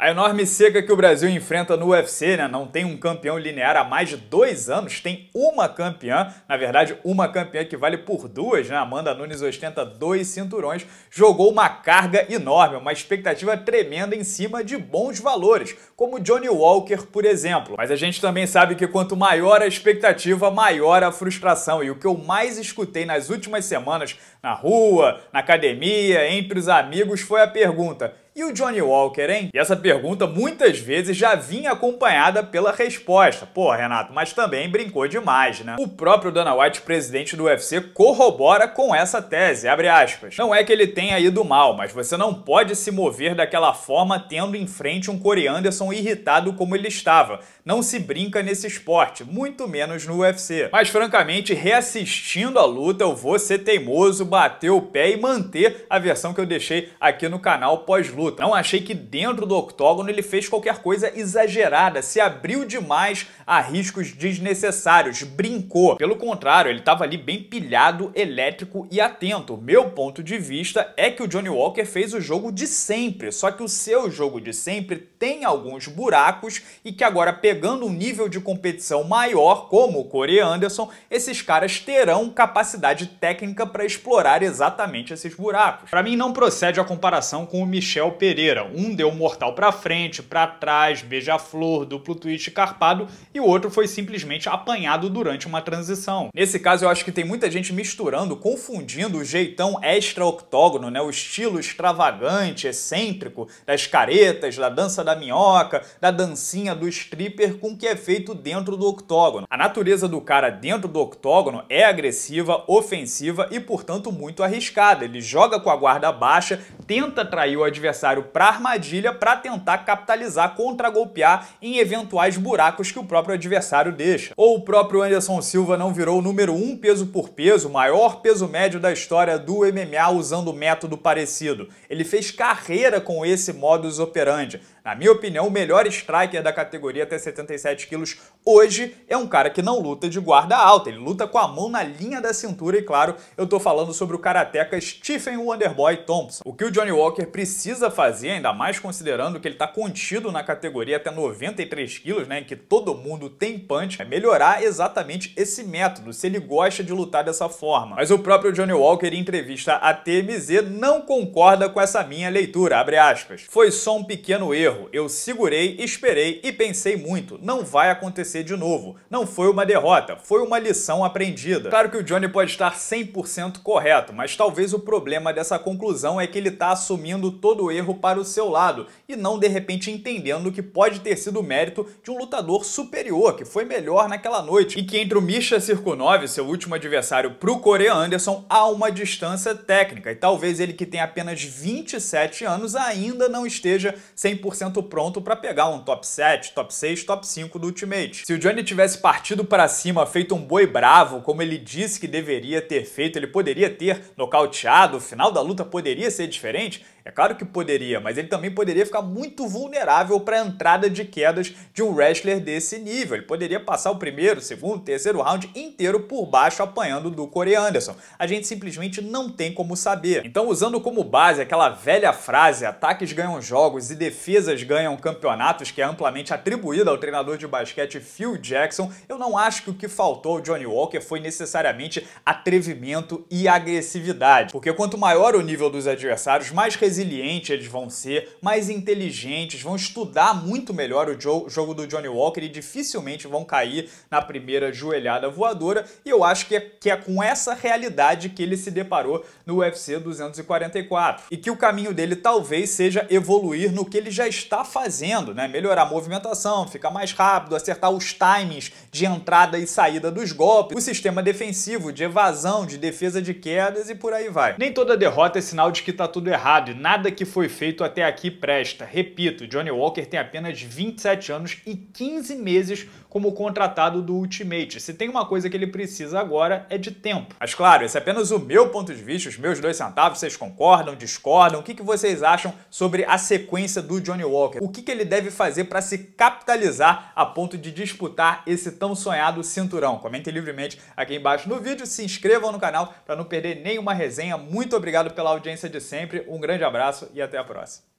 A enorme seca que o Brasil enfrenta no UFC, né? Não tem um campeão linear há mais de dois anos, tem uma campeã, na verdade, uma campeã que vale por duas, né? Amanda Nunes ostenta dois cinturões, jogou uma carga enorme, uma expectativa tremenda em cima de bons valores, como Johnny Walker, por exemplo. Mas a gente também sabe que quanto maior a expectativa, maior a frustração. E o que eu mais escutei nas últimas semanas, na rua, na academia, entre os amigos, foi a pergunta: e o Johnny Walker, hein? E essa pergunta muitas vezes já vinha acompanhada pela resposta. Pô, Renato, mas também brincou demais, né? O próprio Dana White, presidente do UFC, corrobora com essa tese, abre aspas. Não é que ele tenha ido mal, mas você não pode se mover daquela forma tendo em frente um Corey Anderson irritado como ele estava. Não se brinca nesse esporte, muito menos no UFC. Mas francamente, reassistindo a luta, eu vou ser teimoso, bater o pé e manter a versão que eu deixei aqui no canal pós-luta. Não achei que dentro do octógono ele fez qualquer coisa exagerada, se abriu demais a riscos desnecessários, brincou. Pelo contrário, ele estava ali bem pilhado, elétrico e atento. Meu ponto de vista é que o Johnny Walker fez o jogo de sempre, só que o seu jogo de sempre tem alguns buracos e que agora pegou chegando um nível de competição maior, como o Corey Anderson, esses caras terão capacidade técnica para explorar exatamente esses buracos. Para mim não procede a comparação com o Michel Pereira. Um deu mortal para frente, para trás, beija-flor, duplo twist carpado e o outro foi simplesmente apanhado durante uma transição. Nesse caso eu acho que tem muita gente misturando, confundindo o jeitão extra-octógono, né, o estilo extravagante, excêntrico das caretas, da dança da minhoca, da dancinha do strip Piper com o que é feito dentro do octógono. A natureza do cara dentro do octógono é agressiva, ofensiva e, portanto, muito arriscada. Ele joga com a guarda baixa, tenta trair o adversário para armadilha para tentar capitalizar, contra-golpear em eventuais buracos que o próprio adversário deixa. Ou o próprio Anderson Silva não virou o número um peso por peso, o maior peso médio da história do MMA usando método parecido. Ele fez carreira com esse modus operandi. Na minha opinião, o melhor striker da categoria até 77 quilos hoje é um cara que não luta de guarda alta, ele luta com a mão na linha da cintura e, claro, eu tô falando sobre o karateca Stephen Wonderboy Thompson. O que o Johnny Walker precisa fazer, ainda mais considerando que ele está contido na categoria até 93 quilos, né, em que todo mundo tem punch, é melhorar exatamente esse método, se ele gosta de lutar dessa forma. Mas o próprio Johnny Walker, em entrevista à TMZ, não concorda com essa minha leitura, abre aspas. Foi só um pequeno erro, eu segurei, esperei e pensei muito, não vai acontecer de novo. Não foi uma derrota, foi uma lição aprendida. Claro que o Johnny pode estar 100% correto, mas talvez o problema dessa conclusão é que ele está assumindo todo o erro para o seu lado e não de repente entendendo que pode ter sido mérito de um lutador superior, que foi melhor naquela noite. E que entre o Misha Cirkunov, seu último adversário, para o Corey Anderson, há uma distância técnica. E talvez ele que tem apenas 27 anos ainda não esteja 100% pronto para pegar um top 7, top 6, top 5 do Ultimate. Se o Johnny tivesse partido para cima, feito um boi bravo, como ele disse que deveria ter feito, ele poderia ter nocauteado, o final da luta poderia ser diferente diferente, é claro que poderia, mas ele também poderia ficar muito vulnerável para a entrada de quedas de um wrestler desse nível. Ele poderia passar o primeiro, segundo, terceiro round inteiro por baixo apanhando do Corey Anderson. A gente simplesmente não tem como saber. Então, usando como base aquela velha frase ataques ganham jogos e defesas ganham campeonatos, que é amplamente atribuída ao treinador de basquete Phil Jackson, eu não acho que o que faltou ao Johnny Walker foi necessariamente atrevimento e agressividade. Porque quanto maior o nível dos adversários, mais resilientes eles vão ser, mais inteligentes, vão estudar muito melhor o jo jogo do Johnny Walker e dificilmente vão cair na primeira joelhada voadora. E eu acho que é, que é com essa realidade que ele se deparou no UFC 244. E que o caminho dele talvez seja evoluir no que ele já está fazendo, né? Melhorar a movimentação, ficar mais rápido, acertar os timings de entrada e saída dos golpes, o sistema defensivo, de evasão, de defesa de quedas e por aí vai. Nem toda derrota é sinal de que tá tudo errado nada que foi feito até aqui presta. Repito, Johnny Walker tem apenas 27 anos e 15 meses como contratado do Ultimate. Se tem uma coisa que ele precisa agora é de tempo. Mas claro, esse é apenas o meu ponto de vista, os meus dois centavos. Vocês concordam, discordam? O que, que vocês acham sobre a sequência do Johnny Walker? O que, que ele deve fazer para se capitalizar a ponto de disputar esse tão sonhado cinturão? Comentem livremente aqui embaixo no vídeo, se inscrevam no canal para não perder nenhuma resenha. Muito obrigado pela audiência de sempre, um grande abraço abraço e até a próxima.